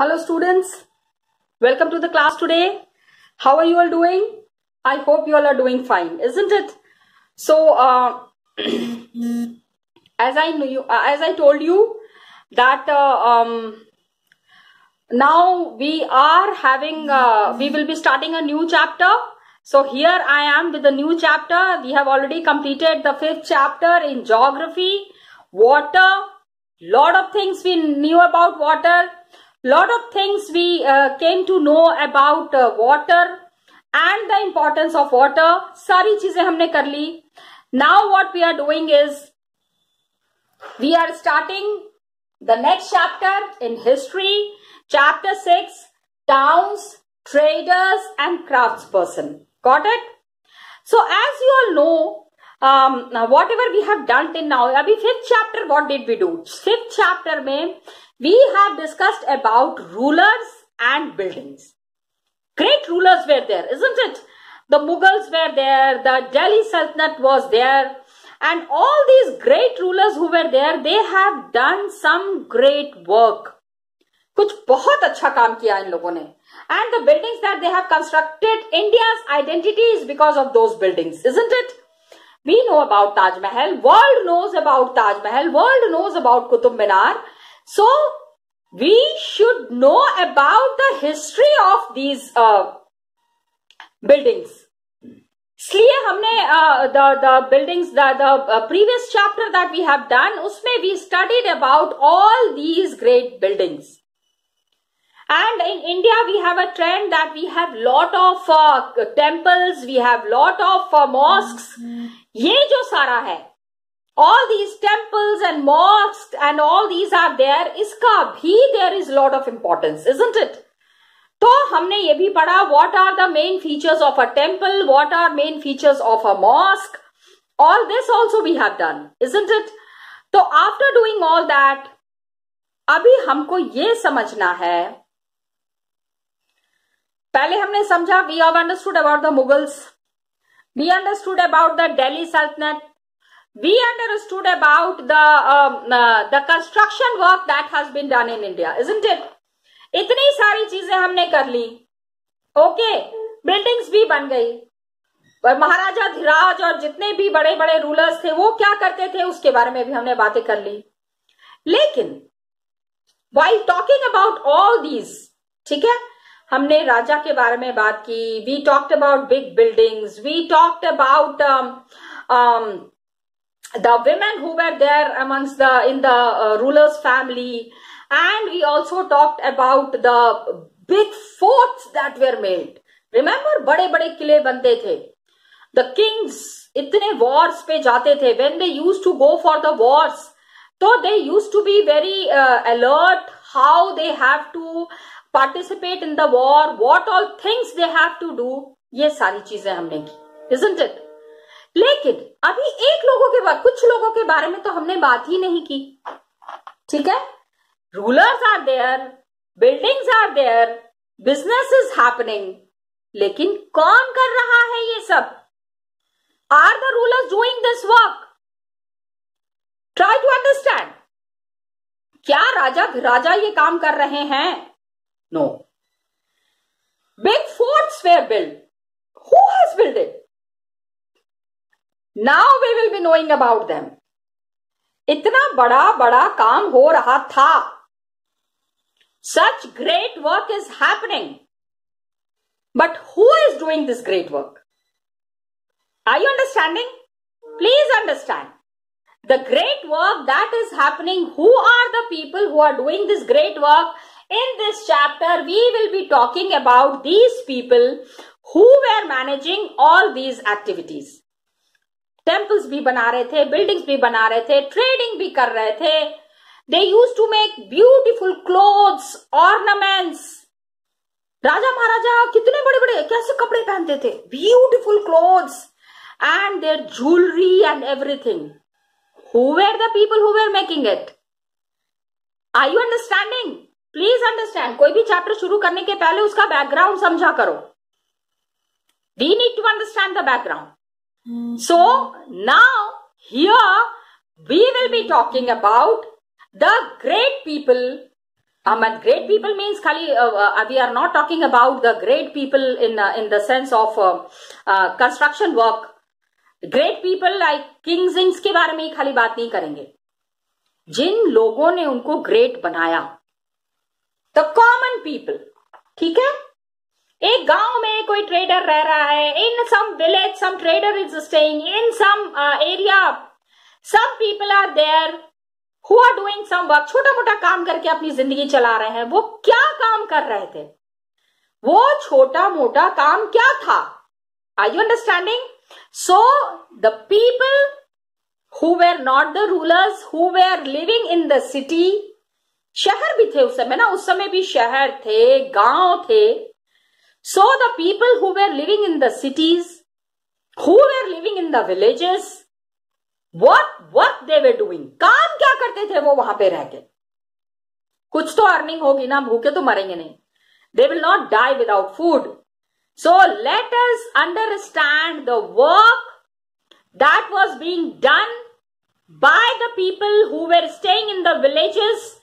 Hello students, welcome to the class today. How are you all doing? I hope you all are doing fine, isn't it? So, uh, as I knew, uh, as I told you that uh, um, now we are having, uh, we will be starting a new chapter. So here I am with a new chapter. We have already completed the fifth chapter in geography, water, lot of things we knew about water lot of things we uh, came to know about uh, water and the importance of water सारी चीजें humne kar li. now what we are doing is we are starting the next chapter in history chapter 6 towns traders and craftsperson got it so as you all know um, whatever we have done till now abhi fifth chapter what did we do fifth chapter में we have discussed about rulers and buildings. Great rulers were there, isn't it? The Mughals were there, the Delhi Sultanate was there. And all these great rulers who were there, they have done some great work. Kuch bahut acha kaam kiya in logon ne. And the buildings that they have constructed, India's identity is because of those buildings, isn't it? We know about Taj Mahal, world knows about Taj Mahal, world knows about Qutub Minar. So, we should know about the history of these uh, buildings. इसलिए हमने uh, the the buildings the the uh, previous chapter that we have done उसमें we studied about all these great buildings and in India we have a trend that we have lot of temples we have lot of mosques mm-hmm. ये जो सारा है all these temples and mosques and all these are there इसका भी there is lot of importance isn't it तो हमने ये भी पढ़ा what are the main features of a temple what are main features of a mosque all this also we have done isn't it So, after doing all that abhi हमको ye समझना hai. पहले हमने समझा we have understood about the Mughals we understood about the Delhi Sultanate we understood about the uh, uh, the construction work that has been done in India, isn't it? itni सारी चीजें हमने कर ली okay buildings भी बन गई पर महाराजा धीराज और जितने भी बड़े बड़े रूलर्स थे वो क्या करते थे उसके बारे में भी हमने बातें कर ली लेकिन why talking about all these ठीक है हमने राजा के बारे में बात की we talked about big buildings we talked about the women who were there amongst the in the uh, ruler's family and we also talked about the big forts that were made remember bade bade kile bante the the kings itne wars pe jate the when they used to go for the wars so they used to be very uh, alert how they have to participate in the war what all things they have to do ye sari cheeze humne ki isn't it लेकिन अभी एक लोगों के बारे कुछ लोगों के बारे में तो हमने बात ही नहीं की ठीक है rulers are there buildings are there business is happening लेकिन कौन कर रहा है ये सब are the rulers doing this work try to understand क्या राजा राजा ये काम कर रहे हैं no big forts were build who has build it now we will be knowing about them इतना बड़ा बड़ा काम हो रहा था such great work is happening but who is doing this great work are you understanding please understand the great work that is happening who are the people who are doing this great work in this chapter we will be talking about these people who were managing all these activities temples भी बना रहे थे buildings भी बना रहे थे trading भी कर रहे थे they use to make beautiful clothes ornaments राजा महाराजा कितने बड़े बड़े कैसे कपड़े पहनते थे beautiful clothes and their jewellery and everything who were the people who were making it I you understanding please understand कोई भी चैप्टर शुरू करने के पहले उसका बैकग्राउंड समझा करो we need to understand the background So now here we will be talking about the great people. Um, and great people means Kali, uh, uh, we are not talking about the great people in, uh, in the sense of uh, uh, construction work. Great people like kings इंग्स के बारे में ही खाली बात नहीं करेंगे जिन लोगों ने उनको ग्रेट बनाया द कॉमन पीपल ठीक है एक गांव में कोई ट्रेडर रह रहा है in some village some trader is staying in some area some people are there who are doing some work छोटा मोटा काम करके अपनी जिंदगी चला रहे हैं वो क्या काम कर रहे थे वो छोटा मोटा काम क्या था are you understanding so the people who were not the rulers who were living in the city शहर भी थे उस समय ना उस समय भी शहर थे गांव थे So the people who were living in the cities, who were living in the villages, what work they were doing, काम क्या करते थे वो वहां पे रहके? कुछ तो earning होगी ना भूखे तो मरेंगे नहीं They will not die without food. So let us understand the work that was being done by the people who were staying in the villages,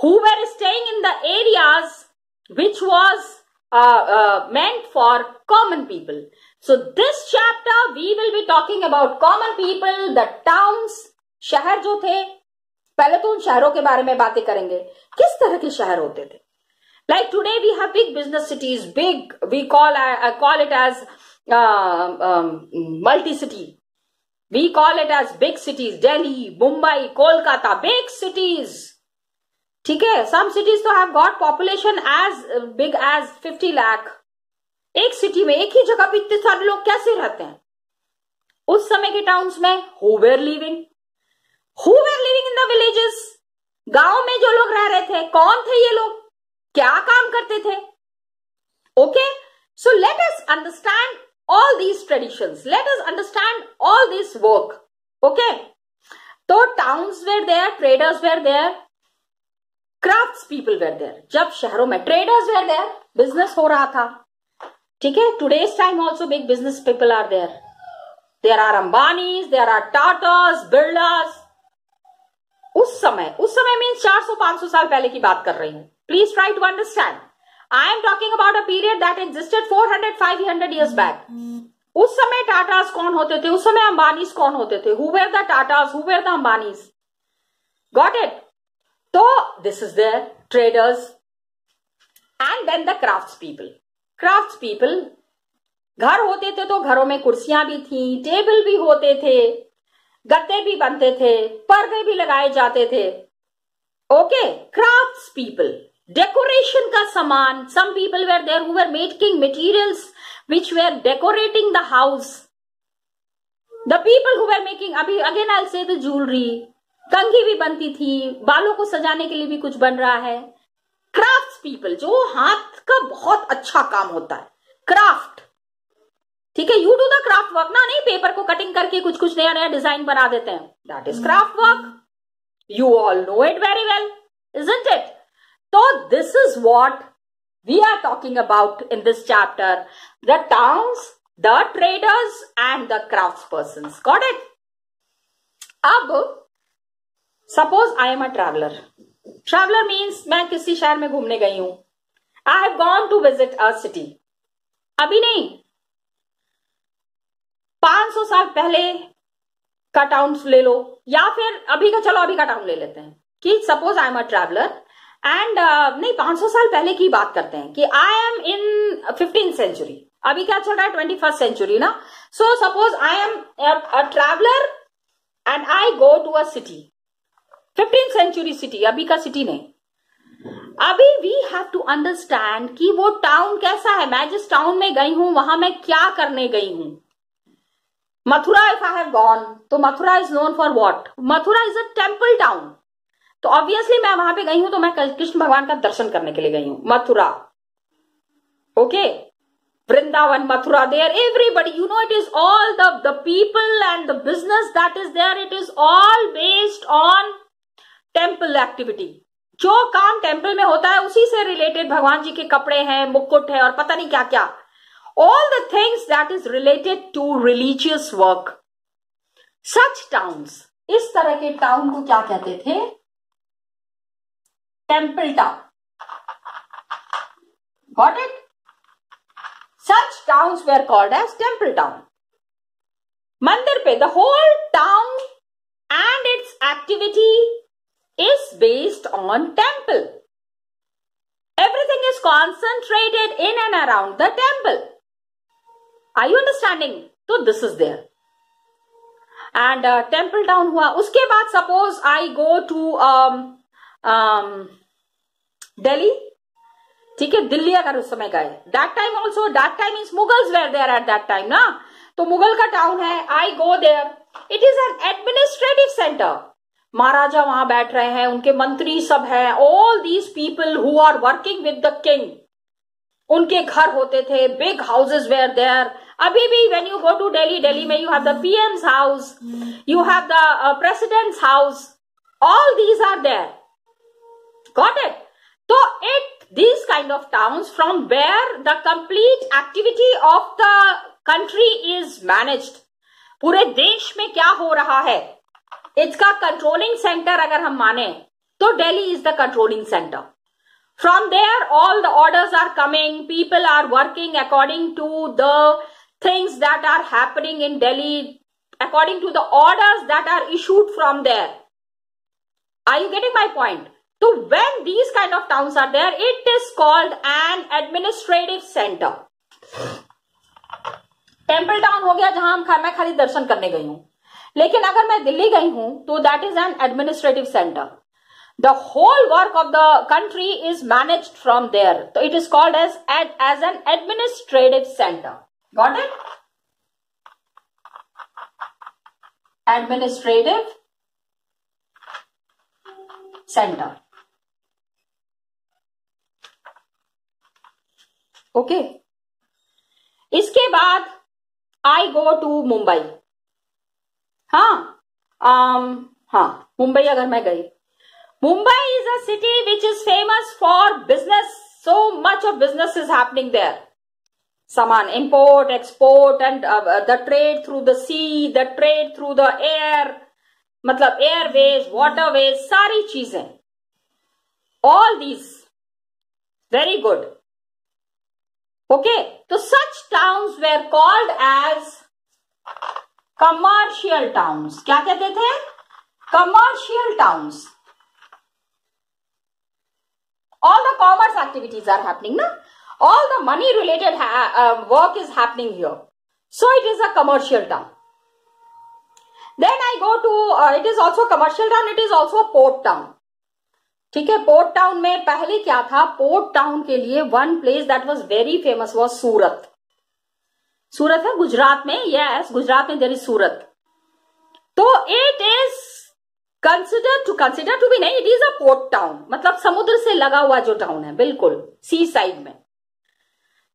who were staying in the areas which was uh, uh, meant for common people. So this chapter we will be talking about common people, the towns, शहर जो थे पहले तो उन शहरों के बारे में बातें करेंगे किस तरह के शहर होते थे like today we have big business cities big we call call it as multi city we call it as big cities Delhi Mumbai Kolkata big cities ठीक है सम सिटीज तो have got population as big as 50 lakh एक city में एक ही जगह पे इतने सारे लोग कैसे रहते हैं उस समय के टाउन्स में who were living who were living in the villages गांव में जो लोग रह रहे थे कौन थे ये लोग क्या काम करते थे okay so let us understand all these tradition let us understand all this work okay तो towns were there traders were there craft people were there जब शहरों में ट्रेडर्स वेर देयर बिजनेस हो रहा था ठीक है today's time also big business people are there there are Ambani there are Tatas builders उस समय उस समय मीन 400-500 साल पहले की बात कर रही हूं please try to understand I am talking about a period that existed 400-500 years back उस समय टाटास कौन होते थे उस समय अंबानीज कौन होते थे हुर the Tatas who're the Ambanis got it So this is the traders and then the craft people घर होते थे तो घरों में कुर्सियां भी थी टेबल भी होते थे गद्दे भी बनते थे पर्दे भी लगाए जाते थे ओके क्राफ्ट पीपल डेकोरेशन का सामान some people were there who making materials which were decorating the house the people who making अभी again I say the jewellery कंघी भी बनती थी बालों को सजाने के लिए भी कुछ बन रहा है क्राफ्ट पीपल जो हाथ का बहुत अच्छा काम होता है क्राफ्ट ठीक है you do the craft work ना नहीं पेपर को कटिंग करके कुछ कुछ नया नया डिजाइन बना देते हैं that is craft work you all know it very well it तो this is what we are talking about in this chapter the towns the traders and the craft person Got it अब suppose I am a traveller traveller means मैं किसी शहर में घूमने गई हूं I have gone to visit a city अभी नहीं 500 साल पहले का टाउन ले लो या फिर अभी का चलो अभी का टाउन ले लेते हैं कि suppose I am a traveller and नहीं 500 साल पहले की बात करते हैं कि I am in fifteen century अभी क्या चल रहा है ट्वेंटी फर्स्ट सेंचुरी ना so suppose I am a traveller and I go to a city fifteen century city अभी का सिटी नहीं अभी वी हैव टू अंडरस्टैंड कि वो टाउन कैसा है मैं जिस टाउन में गई हूं वहां मैं क्या करने गई हूं Mathura if I have gone तो Mathura is known for what Mathura is a temple town तो ऑब्वियसली मैं वहां पे गई हूं तो मैं कृष्ण भगवान का दर्शन करने के लिए गई हूं Mathura okay Vrindavan Mathura Mathura, everybody you know it is all all the, the people and the is that is there. It is all temple activity जो काम टेम्पल में होता है उसी से रिलेटेड भगवान जी के कपड़े हैं मुकुट है और पता नहीं क्या क्या all the things that is related to religious work such towns इस तरह के टाउन को क्या कहते थे temple town what it such towns were called as temple town मंदिर पे the whole town and its activity is based on temple. Everything is concentrated in and around the temple. Are you understanding? So this is there. And temple town हुआ उसके बाद suppose I go to Delhi ठीक है दिल्ली अगर उस समय गए that time also that time is Mughals were there at that time ना तो मुगल का टाउन है I go there it is an administrative centre महाराजा वहां बैठ रहे हैं उनके मंत्री सब हैं all these people who are working with the king उनके घर होते थे बिग हाउसेज वेयर देयर अभी भी when you go to Delhi Delhi में you have the AIIMS house you have the president's house all these are there got it तो it these kind of towns from where the complete activity of the country is managed पूरे देश में क्या हो रहा है इसका controlling centre अगर हम माने तो Delhi is the controlling centre from there all the orders are coming people are working according to the things that are happening in Delhi according to the orders that are issued from there I you getting my point तो when these kind of towns are there it is called an administrative centre temple town हो गया जहां हम मैं खाली दर्शन करने गई हूं लेकिन अगर मैं दिल्ली गई हूं तो that is an administrative centre the whole work of the country is manage from there तो it is called as as as an administrative centre got it administrative centre okay इसके बाद आई गो टू मुंबई हाँ आम um, हाँ मुंबई अगर मैं गई Mumbai is a city which is famous for business so much of business is happening there सामान import export and the trade through the sea the trade through the air मतलब airways waterways सारी चीजें all these very good okay तो such towns were called as commercial towns क्या कहते थे commercial towns all the commerce activities are happening ना all the money related work is happening your so it is a commercial town then I go to it is also commercial town it is also port town ठीक है port town में पहले क्या था port town के लिए one place that was very famous was Surat Surat है गुजरात में यस गुजरात में देर इज सूरत तो it is consider to consider to be नहीं it is a port town मतलब समुद्र से लगा हुआ जो टाउन है बिल्कुल सी साइड में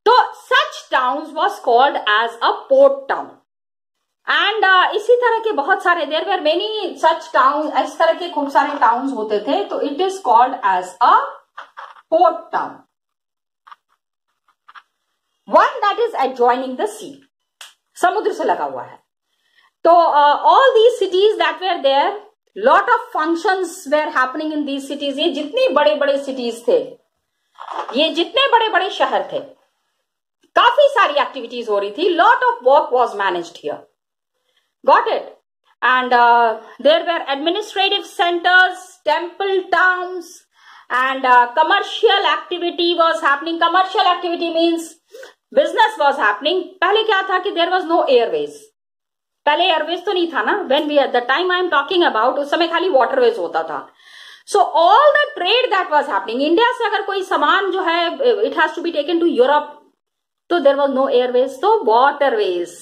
तो such town was called as a port town and uh, इसी तरह के बहुत सारे there were many such town इस तरह के खूब सारे टाउन होते थे तो it is called as a port town one that is adjoining the sea samudra se laga hai so uh, all these cities that were there lot of functions were happening in these cities ye jitni bade bade cities the ye jitne bade bade shahar the काफी सारी activities हो रही Lot of work was managed here. Got it? And uh, there were administrative centers, temple towns, and uh, commercial activity was happening. Commercial activity means. Business was happening पहले क्या था कि there was no airways पहले airways तो नहीं था ना when we at the time I am talking about उस समय खाली वॉटरवेज होता था so all the trade that was happening India से अगर कोई सामान जो है it has to be taken to Europe तो देर वॉज नो एयरवेज तो वॉटरवेज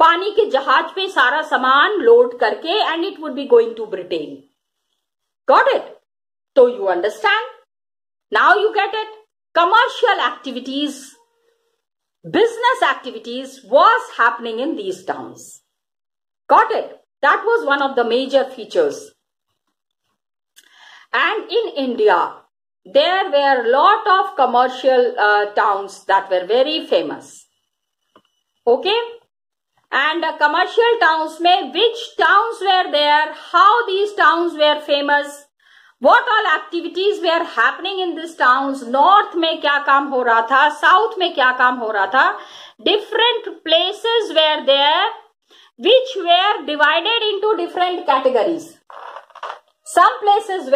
पानी के जहाज पे सारा सामान लोड करके and it would be going to Britain got it तो you understand now you get it commercial activities business activities was happening in these towns. Got it? That was one of the major features. And in India, there were a lot of commercial uh, towns that were very famous. Okay? And uh, commercial towns, may, which towns were there, how these towns were famous, what all activities they are happening in this town north में क्या काम हो रहा था south में क्या काम हो रहा था different they are there which they are divided into different categories some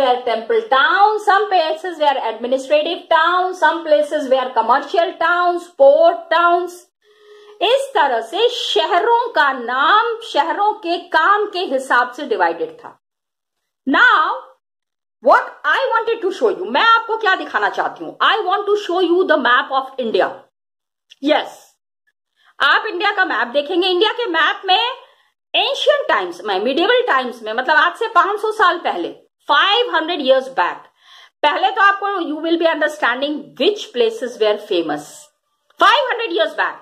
are temple town some places they are administrative town some places they are commercial town port town इस तरह से शहरों का नाम शहरों के काम के हिसाब से डिवाइडेड था now what I wanted to show you मैं आपको क्या दिखाना चाहती हूं I want to show you the map of India yes आप इंडिया का मैप देखेंगे इंडिया के मैप में एंशियंट टाइम्स में मिडेबल टाइम्स में मतलब आज से 500 साल पहले 500 हंड्रेड ईयर्स बैक पहले तो आपको you will be understanding which places were famous 500 hundred years back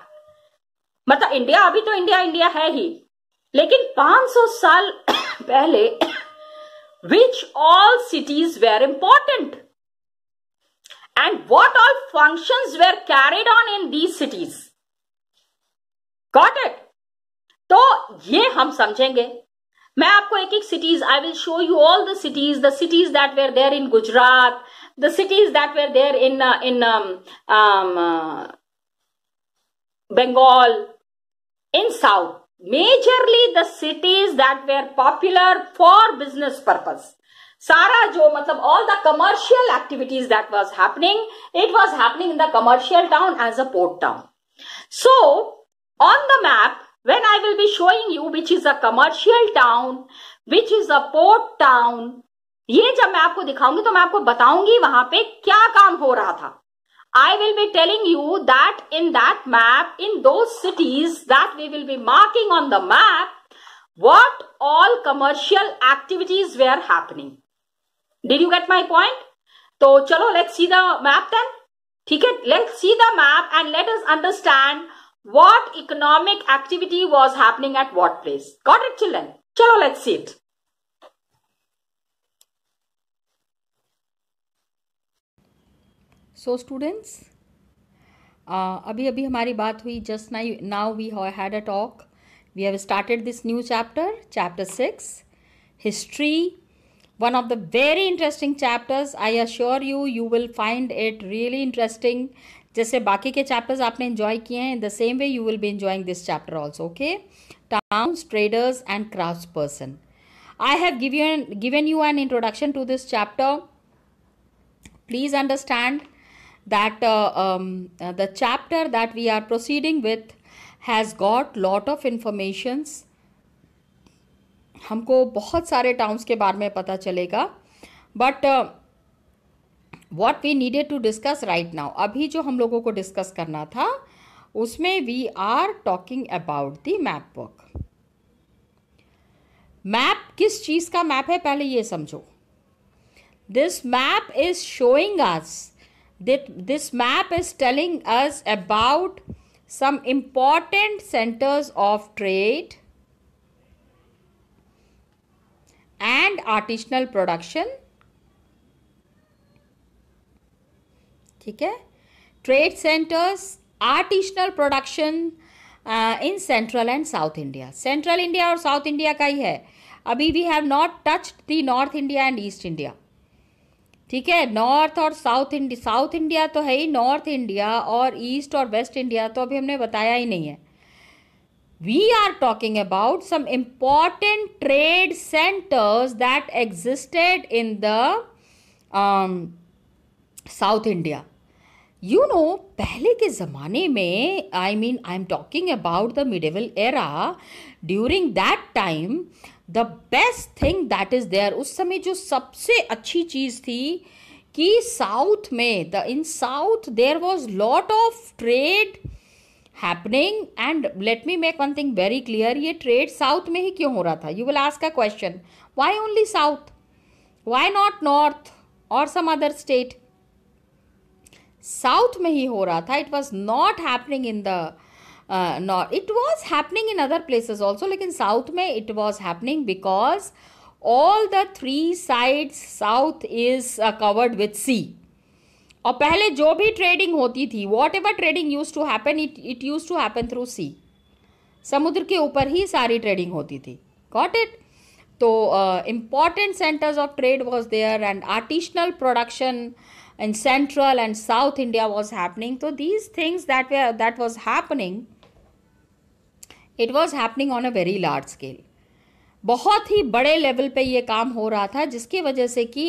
मतलब इंडिया अभी तो इंडिया इंडिया है ही लेकिन 500 साल पहले which all cities were important and what all functions were carried on in these cities. Got it? So, ये हम समझेंगे मैं आपको एक एक cities I will show you all the cities the cities that were there in Gujarat the cities that were there in in Bengal in south majorly the cities that were popular for business purpose सारा जो मतलब all the commercial activities that was happening it was happening in the commercial town as a port town so on the map when i will be showing you which is a commercial town which is a port town ये जब मैं आपको दिखाऊंगी तो मैं आपको बताऊंगी वहां पे क्या काम हो रहा था I will be telling you that in that map, in those cities that we will be marking on the map, what all commercial activities were happening. Did you get my point? So, chalo, let's see the map then. ठीक है see the map and let us understand what economic activity was happening at what place. Got it, children? Chalo, let's see it. So students अभी अभी हमारी बात हुई just now now we had a talk we have started this new chapter chapter six history one of the very interesting chapters I assure you you will find it really interesting जैसे बाकी के chapters आपने enjoy किए हैं in the same way you will be enjoying this chapter also okay town traders and craft person I have give you you an introduction to this chapter please understand that uh, um, uh, the chapter that we are proceeding with has got lot of informations हमको बहुत सारे towns के बारे में पता चलेगा but what we needed to discuss right now अभी जो हम लोगों को डिस्कस करना था उसमें we are talking about the map book map किस चीज़ का मैप है पहले ये समझो दिस मैप इज शोइंग आज this map is telling us about some important centers of trade and artisanal production. ठीक है trade centers, artisanal production uh, in central and south India. Central India और south India का ही है अभी we have not touched the north India and east India ठीक है north और साउथ इंडिया साउथ इंडिया तो है ही नॉर्थ इंडिया और ईस्ट और वेस्ट इंडिया तो अभी हमने बताया ही नहीं है we are talking about some important trade centres that existed in the south India you know पहले के ज़माने में I mean I am talking about the medieval era during that time the best thing that is there उस समय जो सबसे अच्छी चीज़ थी कि साउथ में the in south there was lot of trade happening and let me make one thing very clear ये trade south में ही क्यों हो रहा था you will ask a question why only south why not north और some other state south में ही हो रहा था it was not happening in the uh, it was happening in other places also like in south may it was happening because all the three sides south is uh, covered with sea और पहले जो भी trading होती थी whatever trading used to happen it it used to happen through sea समुद्र के ऊपर ही सारी ट्रेडिंग होती थी गॉट इट तो important centres of trade was there and artisanal production in central and south india was happening so these things that were that was happening it was happening on a very large scale बहुत ही बड़े level पे ये काम हो रहा था जिसकी वजह से कि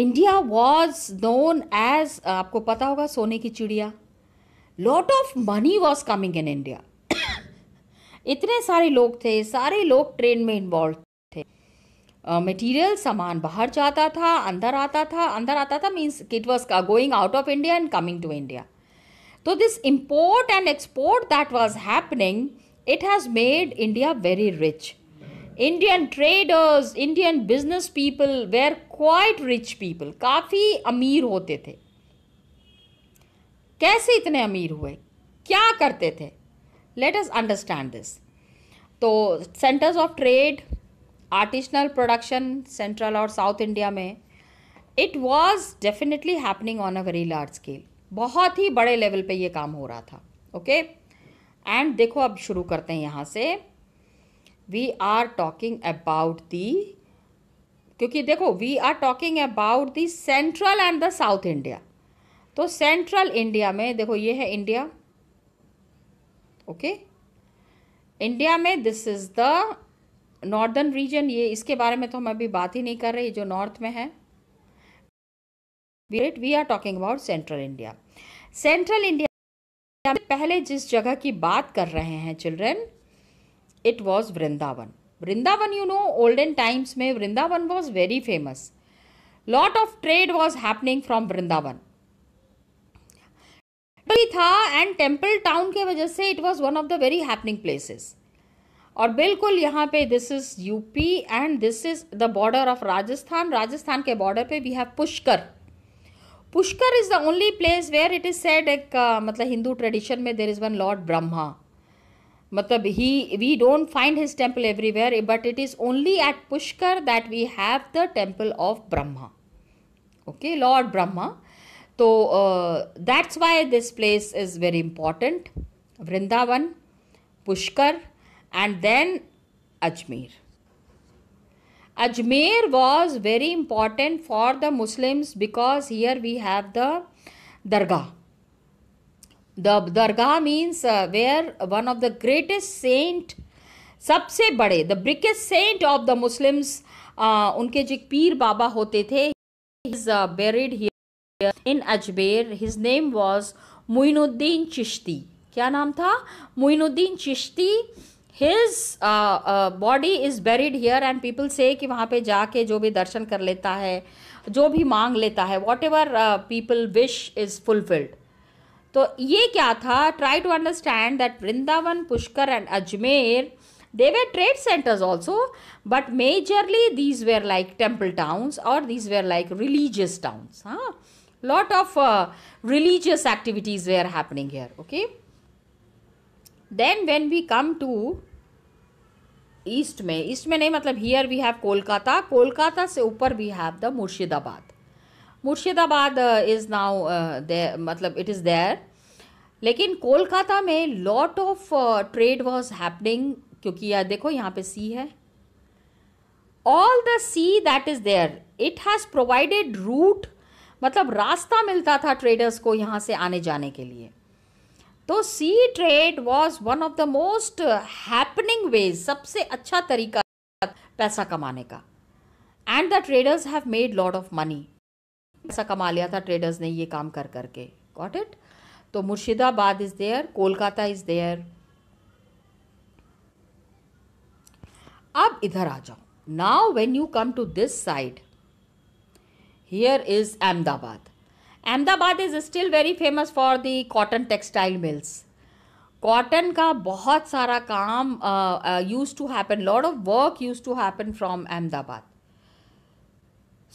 इंडिया वॉज नोन एज आपको पता होगा सोने की चिड़िया lot of money was coming in India इतने सारे लोग थे सारे लोग ट्रेन में इन्वॉल्व थे मटेरियल uh, सामान बाहर जाता था अंदर आता था अंदर आता था means it was going out of India and coming to India तो this import and export that was happening it has made India very rich Indian traders Indian business people were quite rich people काफ़ी अमीर होते थे कैसे इतने अमीर हुए क्या करते थे लेट एस अंडरस्टैंड दिस तो centres of trade artisanal production central और साउथ इंडिया में it was definitely happening on a very large scale बहुत ही बड़े लेवल पे ये काम हो रहा था ओके एंड देखो अब शुरू करते हैं यहाँ से we are talking about the क्योंकि देखो we are talking about the central and the south India तो सेंट्रल इंडिया में देखो ये है इंडिया ओके okay? इंडिया में this is the northern region ये इसके बारे में तो हम अभी बात ही नहीं कर रहे जो नॉर्थ में है we are talking about central India central India पहले जिस जगह की बात कर रहे हैं children it was Vrindavan Vrindavan you know olden times में Vrindavan was very famous lot of trade was happening from Vrindavan था एंड टेम्पल टाउन के वजह से it was one of the very happening places और बिल्कुल यहाँ पे this is UP and this is the border of Rajasthan Rajasthan के बॉर्डर पे we have Pushkar Pushkar is the only place where it is said एक मतलब हिंदू ट्रेडिशन में there is one lord Brahma मतलब ही we don't find his temple everywhere but it is only at Pushkar that we have the temple of Brahma okay lord Brahma तो that's why this place is very important Vrindavan Pushkar and then Ajmer Ajmer was very important for the Muslims because here we have the dargah the dargah means where one of the greatest saint सबसे बड़े the brightest saint of the Muslims उनके जो पीर बाबा होते थे buried in Ajmer his name was Muinuddin Chishti क्या नाम था Muinuddin Chishti his body is buried here and people say कि वहाँ पे जाके जो भी दर्शन कर लेता है जो भी मांग लेता है whatever people wish is fulfilled तो ये क्या था try to understand that Vrindavan Pushkar and Ajmer they were trade centres also but majorly these were like temple towns और these were like religious towns हाँ lot of religious activities they are happening here okay then when we come to east में east में नहीं मतलब here we have Kolkata Kolkata से ऊपर we have the Murshidabad Murshidabad is uh, now uh, मतलब it is there लेकिन कोलकाता में lot of trade was happening क्योंकि यार देखो यहाँ पे सी है all the sea that is there it has provided route मतलब रास्ता मिलता था ट्रेडर्स को यहाँ से आने जाने के लिए तो sea trade was one of the most happening ways सबसे अच्छा तरीका पैसा कमाने का and the traders have made lot of money पैसा कमा लिया था ट्रेडर्स ने ये काम कर करके गॉट इट तो Murshidabad is there Kolkata is there अब इधर आ जाओ now when you come to this side here is Ahmedabad Ahmedabad is still very famous for the cotton textile mills. Cotton का बहुत सारा काम used to happen lot of work used to happen from Ahmedabad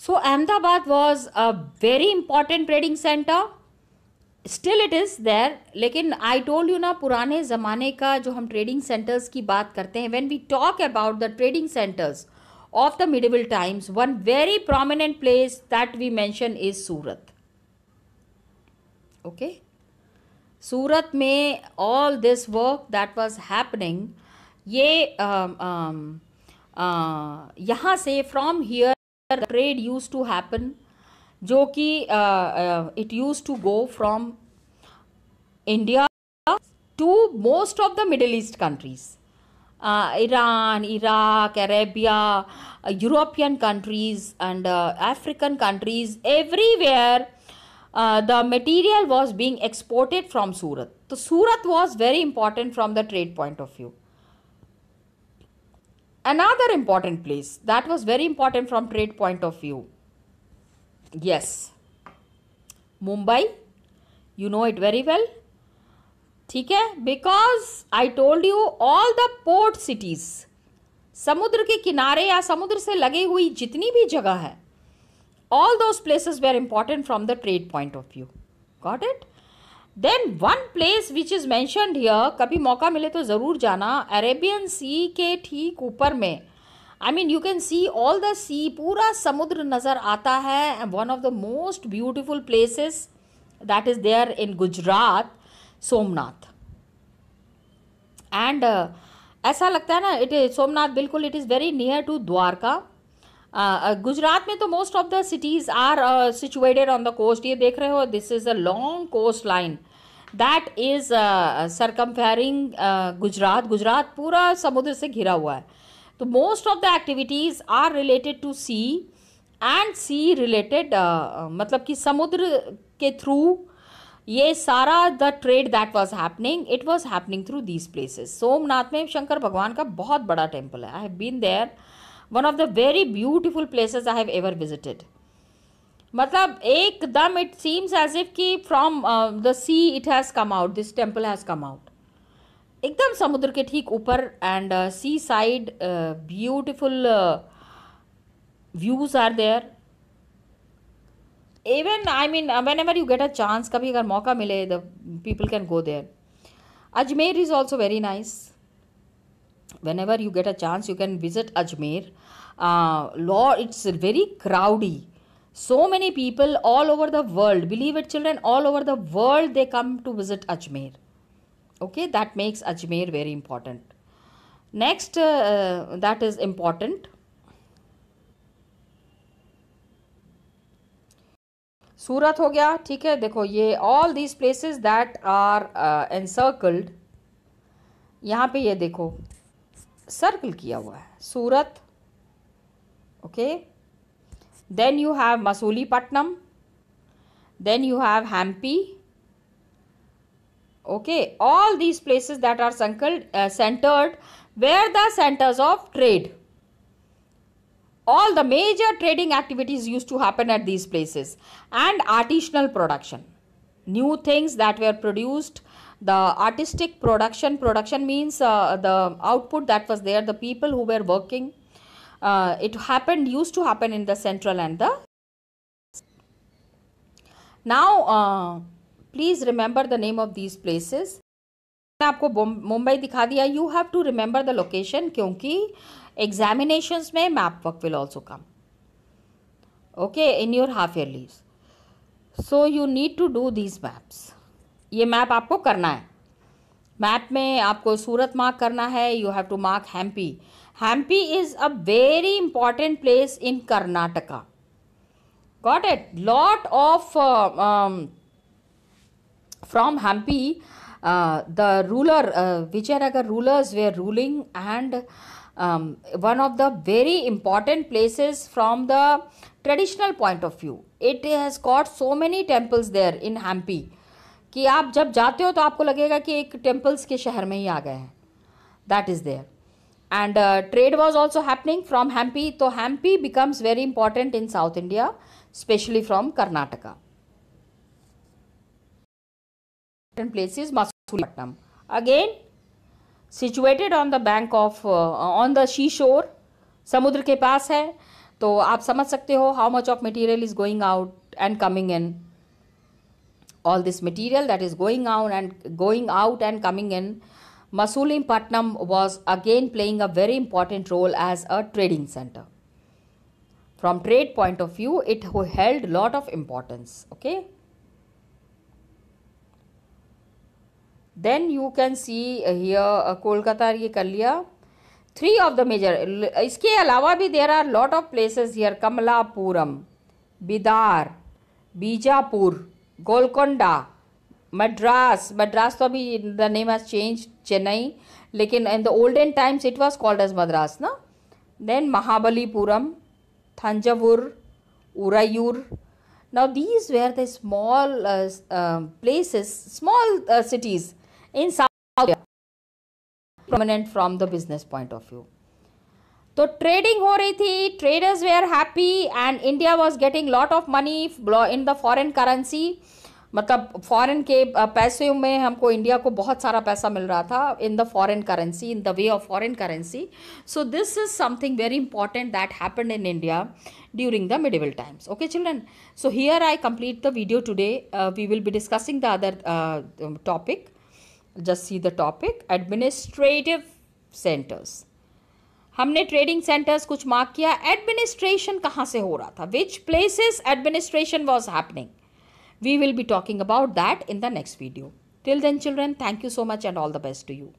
So Ahmedabad was a very important trading center. Still it is there. लेकिन I told you ना पुराने ज़माने का जो हम trading centers की बात करते हैं when we talk about the trading centers of the medieval times, one very prominent place that we mention is Surat. Okay Surat में all this work that was happening ये um, um, uh, यहाँ से from here trade used to happen जो कि it used to go from India to most of the Middle East countries Iran Iraq Arabia European countries and African countries everywhere the material was being exported from Surat तो Surat was very important from the trade point of view another important place that was very important from trade point of view yes Mumbai you know it very well ठीक है because I told you all the port cities समुद्र के किनारे या समुद्र से लगी हुई जितनी भी जगह है all those places were important from the trade point of view got it then one place which is mentioned here kabhi mauka mile to zarur jana arabian sea ke theek upar mein i mean you can see all the sea pura samudra nazar aata hai one of the most beautiful places that is there in gujarat somnath and uh, ऐसा लगता है ना it is Somnath बिल्कुल it is very near to Gujarat में तो most of the cities are situated on the coast ये देख रहे हो this is a long coast line that is facing Gujarat Gujarat पूरा समुद्र से घिरा हुआ है तो most of the activities are related to sea and sea related मतलब कि समुद्र के थ्रू ये सारा the trade that was happening it was happening through these places Somnath में शंकर भगवान का बहुत बड़ा टेम्पल है I have been there one of the very beautiful places I have ever visited. मतलब एकदम इट सीम्स एज इफ कि from the sea it has come out this temple has come out एकदम समुद्र के ठीक ऊपर and sea side beautiful views are there even I mean whenever you get a chance कभी अगर मौका मिले the people can go there Ajmer is also very nice whenever you get a chance you can visit Ajmer uh, law it's very crowdy so many people all over the world believe it children all over the world they come to visit ajmer okay that makes ajmer very important next uh, that is important Surat हो गया ठीक है देखो ये all these places that are encircled यहाँ पे ये देखो सर्कल किया हुआ है सूरत okay then you have masulipatnam then you have hampi okay all these places that are centered, uh, centered were the centers of trade all the major trading activities used to happen at these places and artisanal production new things that were produced the artistic production production means uh, the output that was there the people who were working uh, it happened used to happen in the central and the now uh, please remember the name of these places आपको मुंबई दिखा दिया you have to remember the location क्योंकि examination में map work will also come okay in your half leave so you need to do these maps ये map आपको करना है map में आपको सूरत मार्क करना है you have to mark Hampi Hampi is a very important place in Karnataka got at lot of from Hampi the ruler Vijayanagar rulers they are ruling and one of the very important places from the traditional point of view it has got so many temples there in Hampi कि आप जब जाते हो तो आपको लगेगा कि एक टेम्पल्स के शहर में ही आ गए हैं that is there and uh, trade was also happening from Hampi. So Hampi becomes very important in South India, especially from Karnataka. Important place Masulipatnam. Again, situated on the bank of uh, on the sea shore, Samudra ke paas hai. So aap samajh sakte how much of material is going out and coming in. All this material that is going out and going out and coming in Masulimpatnam was again playing a very important role as a trading center. From trade point of view, it held lot of importance. Okay. Then you can see here uh, Kolkata ये कर लिया three of the major इसके अलावा भी there are lot of places here Kamalapuram Bidar, Bijapur, Golconda. Madras Madras तो अभी the name has change Chennai लेकिन in the olden times it was called as Madras ना then Mahabalipuram Thanjavur Uraiyur now these were the small places small cities in south from the business point of view तो trading हो रही थी traders were happy and India was getting lot of money in the foreign currency मतलब foreign के पैसे में हमको India को बहुत सारा पैसा मिल रहा था in the foreign currency in the way of foreign currency so this is something very important that happen in India during the medieval times okay children so here I complete the video today we will be discussing the other topic just see the topic administrative centres हमने trading centres कुछ mark किया administration कहाँ से हो रहा था which places administration was happening We will be talking about that in the next video. Till then children, thank you so much and all the best to you.